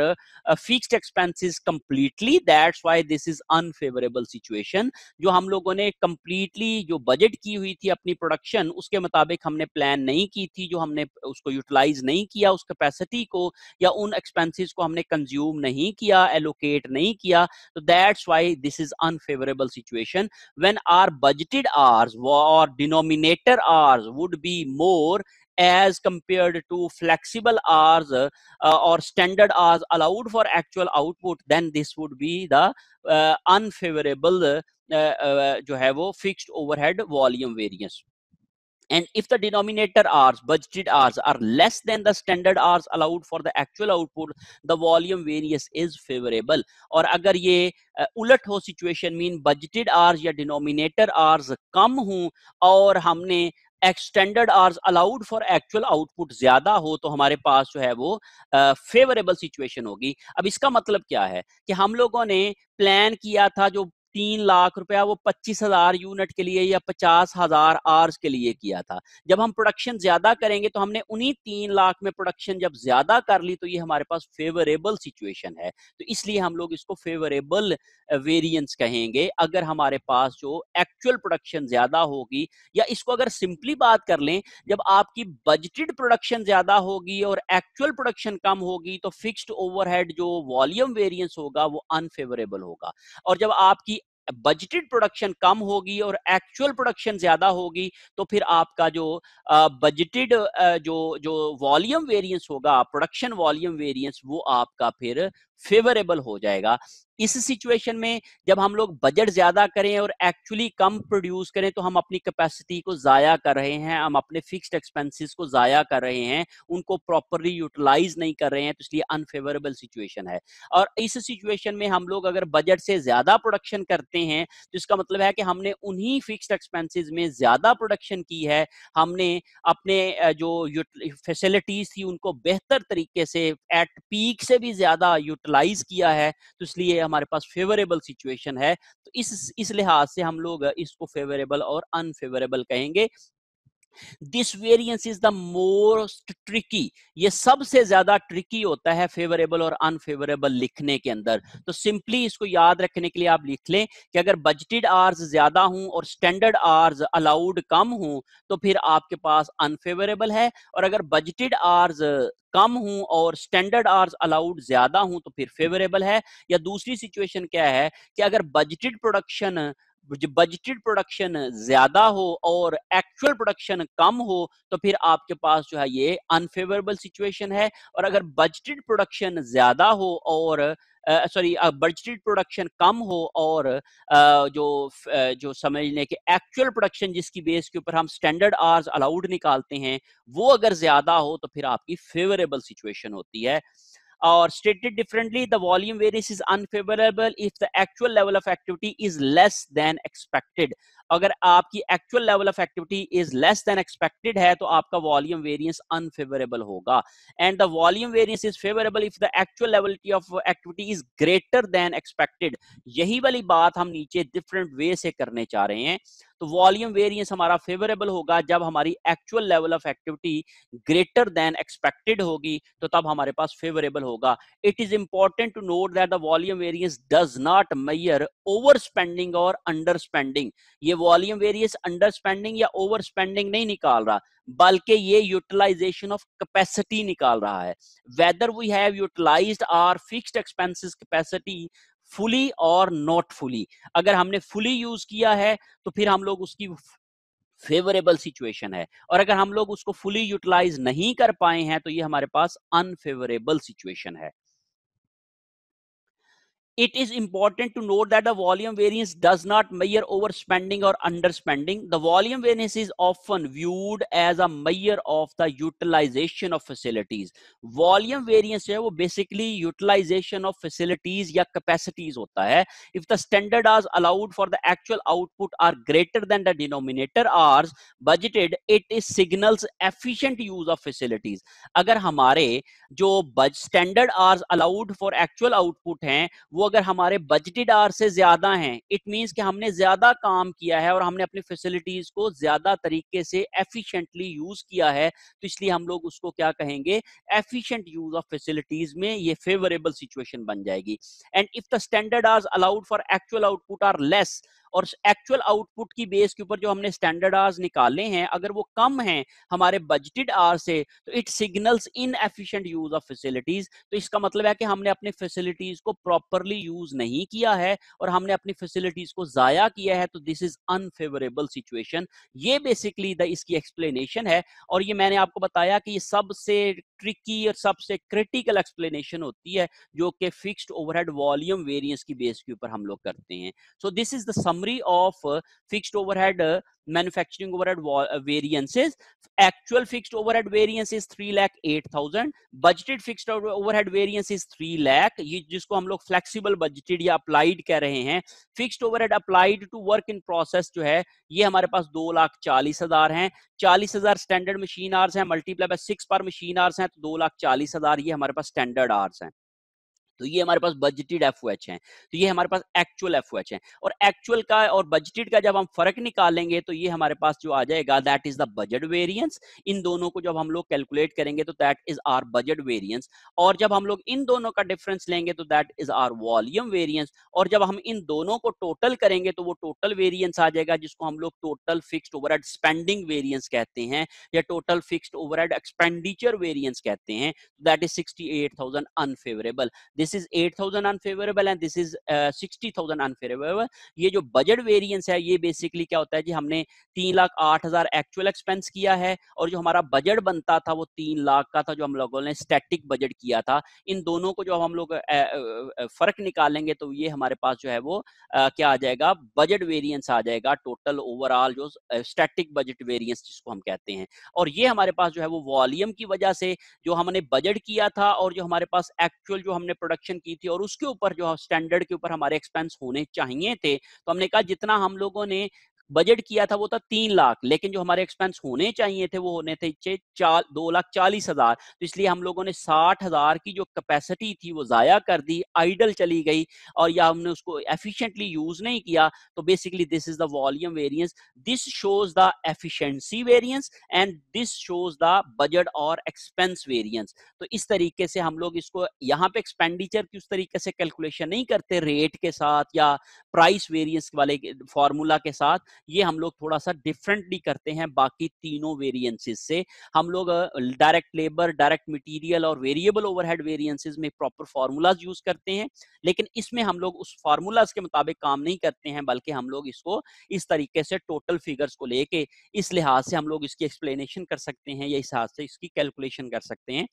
fixed expenses completely that's why this is unfavourable situation जो हम लोगों ने कंप्लीटली जो बजट की हुई थी अपनी प्रोडक्शन उसके मुताबिक हमने प्लान नहीं की थी जो हमने उसको यूटिलाइज नहीं किया उस कैपेसिटी को या उन एक्सपेंसिस को हमने हमने कंज्यूम नहीं किया एलोकेट नहीं किया तो that's why this is unfavourable situation when our budgeted hours और denominator hours would be more as compare to flexible hours और standard hours allowed for actual output then this would be the unfavourable जो है वो fixed over volume variance and if the denominator hours budgeted hours are less than the standard hours allowed for the actual output the volume variance is favorable और agar ye ulat ho situation mean budgeted hours ya denominator hours kam ho aur humne extended hours allowed for actual output ज्यादा हो तो हमारे पास जो है वो favourable uh, situation होगी अब इसका मतलब क्या है कि हम लोगों ने प्लान किया था जो तीन लाख रुपया वो पच्चीस हजार यूनिट के लिए या पचास हजार आर्स के लिए किया था जब हम प्रोडक्शन ज्यादा करेंगे तो हमने उन्हीं तीन लाख में प्रोडक्शन जब ज्यादा कर ली तो ये हमारे पास फेवरेबल सिचुएशन है तो इसलिए हम लोग इसको फेवरेबल वेरियंस कहेंगे अगर हमारे पास जो एक्चुअल प्रोडक्शन ज्यादा होगी या इसको अगर सिंपली बात कर लें जब आपकी बजटेड प्रोडक्शन ज्यादा होगी और एक्चुअल प्रोडक्शन कम होगी तो फिक्स्ड ओवरहेड जो वॉल्यूम वेरियंस होगा वो अनफेवरेबल होगा और जब आपकी बजटेड प्रोडक्शन कम होगी और एक्चुअल प्रोडक्शन ज्यादा होगी तो फिर आपका जो बजटेड जो जो वॉल्यूम वेरिएंस होगा प्रोडक्शन वॉल्यूम वेरिएंस वो आपका फिर फेवरेबल हो जाएगा इस सिचुएशन में जब हम लोग बजट ज्यादा करें और एक्चुअली कम प्रोड्यूस करें तो हम अपनी कैपेसिटी को जाया कर रहे हैं हम अपने फिक्स्ड एक्सपेंसेस को जाया कर रहे हैं उनको प्रॉपरली यूटिलाइज नहीं कर रहे हैं तो इसलिए अनफेवरेबल सिचुएशन है और इस सिचुएशन में हम लोग अगर बजट से ज्यादा प्रोडक्शन करते हैं तो इसका मतलब है कि हमने उन्हीं फिक्स एक्सपेंसिस में ज्यादा प्रोडक्शन की है हमने अपने जो फैसिलिटीज थी उनको बेहतर तरीके से एट पीक से भी ज्यादा यूटिलाइज किया है तो इसलिए हम हमारे पास फेवरेबल सिचुएशन है तो इस इस लिहाज से हम लोग इसको फेवरेबल और अनफेवरेबल कहेंगे this variance is the most tricky ये सबसे ज्यादा ट्रिकी होता है फेवरेबल और अनफेवरेबल लिखने के अंदर तो सिंपली इसको याद रखने के लिए आप लिख लें कि अगर बजटेड आर्स ज्यादा हूं और स्टैंडर्ड आर्स अलाउड कम हूं तो फिर आपके पास अनफेवरेबल है और अगर बजटेड आर्स कम हूं और स्टैंडर्ड आर्स अलाउड ज्यादा हूं तो फिर फेवरेबल है या दूसरी सिचुएशन क्या है कि अगर बजटेड प्रोडक्शन जो बजटेड प्रोडक्शन ज्यादा हो और एक्चुअल प्रोडक्शन कम हो तो फिर आपके पास जो है ये अनफेवरेबल सिचुएशन है और अगर बजटेड प्रोडक्शन ज्यादा हो और सॉरी बजटेड प्रोडक्शन कम हो और uh, जो uh, जो समझ लें कि एक्चुअल प्रोडक्शन जिसकी बेस के ऊपर हम स्टैंडर्ड आर्स अलाउड निकालते हैं वो अगर ज्यादा हो तो फिर आपकी फेवरेबल सिचुएशन होती है or stated differently, the volume variance is unfavorable if the actual level of activity is less than expected. अगर आपकी actual level of activity is less than expected है तो आपका वॉल्यूम वेरियंस अनफेवरेबल होगा and the volume variance is favourable if the actual level of activity is greater than expected यही वाली बात हम नीचे डिफरेंट वे से करने चाह रहे हैं तो वॉल्यूम वेरियंस हमारा फेवरेबल होगा जब हमारी actual level of activity greater than expected होगी तो तब हमारे पास फेवरेबल होगा it is important to note that the volume variance does not measure over spending और अंडर स्पेंडिंग ये वॉल्यूम वेरियस अंडर स्पेंडिंग या ओवर स्पेंडिंग नहीं निकाल रहा बल्कि ये यूटिलाइजेशन ऑफ कैपेसिटी निकाल रहा है whether we have utilised our fixed expenses capacity fully और नॉट फुली अगर हमने फुली यूज किया है तो फिर हम लोग उसकी फेवरेबल सिचुएशन है और अगर हम लोग उसको फुली यूटिलाइज नहीं कर पाए हैं तो ये हमारे पास अनफेवरेबल सिचुएशन है it is important to note that the volume variance does not measure overspending or underspending. The volume variance is often viewed as a measure of the utilization of facilities. Volume variance is basically utilization of facilities or capacities होता है. If the standard hours allowed for the actual output are greater than the denominator hours budgeted, it is signals efficient use of facilities. अगर हमारे जो standard hours allowed for actual output हैं, वो अगर हमारे budgeted are से ज्यादा हैं इट मीन्स कि हमने ज्यादा काम किया है और हमने अपनी फैसिलिटीज को ज्यादा तरीके से एफिशिएंटली यूज किया है तो इसलिए हम लोग उसको क्या कहेंगे एफिशिएंट यूज ऑफ फैसिलिटीज में ये फेवरेबल सिचुएशन बन जाएगी and if the standard are allowed for actual output are less और एक्चुअल आउटपुट की बेस के ऊपर जो हमने स्टैंडर्ड आवर्स निकाले हैं अगर वो कम हैं हमारे बजटेड आवर्स से तो it signals inefficient use of facilities तो इसका मतलब है कि हमने अपने फैसिलिटीज को प्रॉपरली यूज नहीं किया है और हमने अपनी फैसिलिटीज को जाया किया है तो दिस इज अनफेवरेबल सिचुएशन ये बेसिकली द इसकी एक्सप्लेनेशन है और ये मैंने आपको बताया कि ये सबसे ट्रिकी और सबसे क्रिटिकल एक्सप्लेनेशन होती है जो कि फिक्स्ड ओवरहेड वॉल्यूम वेरिएंस की बेस के ऊपर हम लोग करते हैं so this is the sum summary of uh, fixed overhead uh, manufacturing overhead variances actual fixed overhead variance is 3 lakh 8000 budgeted fixed overhead variance is 3 lakh ye jisko hum log flexible budgeted ya applied keh rahe hain fixed overhead applied to work in process jo hai ye hamare paas 2 lakh 40000 hain 40000 standard machine hours hain multiply by 6 by machine hours hain to 2 lakh 40000 ye hamare paas standard hours hain तो ये हमारे पास budgeted F H है तो ये हमारे पास actual F H है और एक्चुअल का और बजटेड का जब हम फर्क निकालेंगे तो ये हमारे पास जो आ जाएगा that is the budget variance इन दोनों को जब हम लोग कैलकुलेट करेंगे तो that is our budget variance और जब हम लोग इन दोनों का डिफरेंस लेंगे तो that is our volume variance और जब हम इन दोनों को टोटल करेंगे तो वो टोटल वेरियंस आ जाएगा जिसको हम लोग total fixed over spending variance कहते हैं या total fixed over expenditure variance कहते हैं that is 68000 unfavourable this is 8000 unfavourable and this is 60000 unfavourable ये जो बजट वेरियंस है ये बेसिकली क्या होता है जी हमने तीन लाख आठ हजार एक्चुअल एक्सपेंस किया है और जो हमारा बजट बनता था वो तीन लाख का था जो हम लोगों ने स्टैटिक बजट किया था इन दोनों को जो हम लोग फर्क निकालेंगे तो ये हमारे पास जो है वो आ, क्या आ जाएगा बजट वेरियंस आ जाएगा टोटल ओवरऑल जो स्टैटिक बजट वेरियंस जिसको हम कहते हैं और ये हमारे पास जो है वो वॉल्यूम की वजह से जो हमने बजट किया था और जो हमारे पास एक्चुअल जो हमने प्रोडक्शन की थी और उसके ऊपर जो स्टैंडर्ड के ऊपर हमारे एक्सपेंस होने चाहिए थे तो हमने कहा जितना हम लोगों ने बजट किया था वो था तीन लाख लेकिन जो हमारे एक्सपेंस होने चाहिए थे वो होने थे चार दो लाख चालीस हजार तो इसलिए हम लोगों ने साठ हजार की जो कैपेसिटी थी वो जाया कर दी आइडल चली गई और या हमने उसको एफिशिएंटली यूज नहीं किया तो basically this is the volume variance this shows the efficiency variance and this shows the budget और एक्सपेंस वेरियंस तो इस तरीके से हम लोग इसको यहाँ पे एक्सपेंडिचर की उस तरीके से कैलकुलेशन नहीं करते रेट के साथ या प्राइस वेरियंस वाले फॉर्मूला के साथ ये हम लोग थोड़ा सा डिफरेंटली करते हैं बाकी तीनों वेरिएंसेस से हम लोग डायरेक्ट लेबर डायरेक्ट मटेरियल और वेरिएबल ओवरहेड वेरिएंसेस में प्रॉपर फार्मूलाज यूज करते हैं लेकिन इसमें हम लोग उस फार्मूलाज के मुताबिक काम नहीं करते हैं बल्कि हम लोग इसको इस तरीके से टोटल फिगर्स को लेके इस लिहाज से हम लोग इसकी एक्सप्लेनेशन कर सकते हैं या इस हिसाब से इसकी कैलकुलेशन कर सकते हैं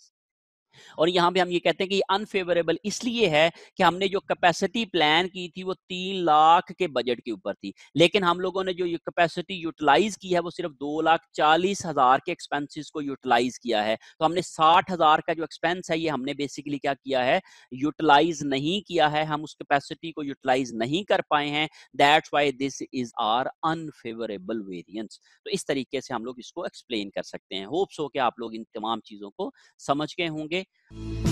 और यहां पे हम ये कहते हैं कि अनफेवरेबल इसलिए है कि हमने जो कैपेसिटी प्लान की थी वो तीन लाख के बजट के ऊपर थी लेकिन हम लोगों ने जो कैपेसिटी यूटिलाइज की है वो सिर्फ दो लाख चालीस हजार के एक्सपेंसिस को यूटिलाइज किया है तो हमने साठ हजार का जो एक्सपेंस है ये हमने बेसिकली क्या किया है यूटिलाइज नहीं किया है हम उस कैपेसिटी को यूटिलाइज नहीं कर पाए हैं that's why this is our unfavourable variance तो इस तरीके से हम लोग इसको एक्सप्लेन कर सकते हैं होप्स हो कि आप लोग इन तमाम चीजों को समझ गए होंगे ok?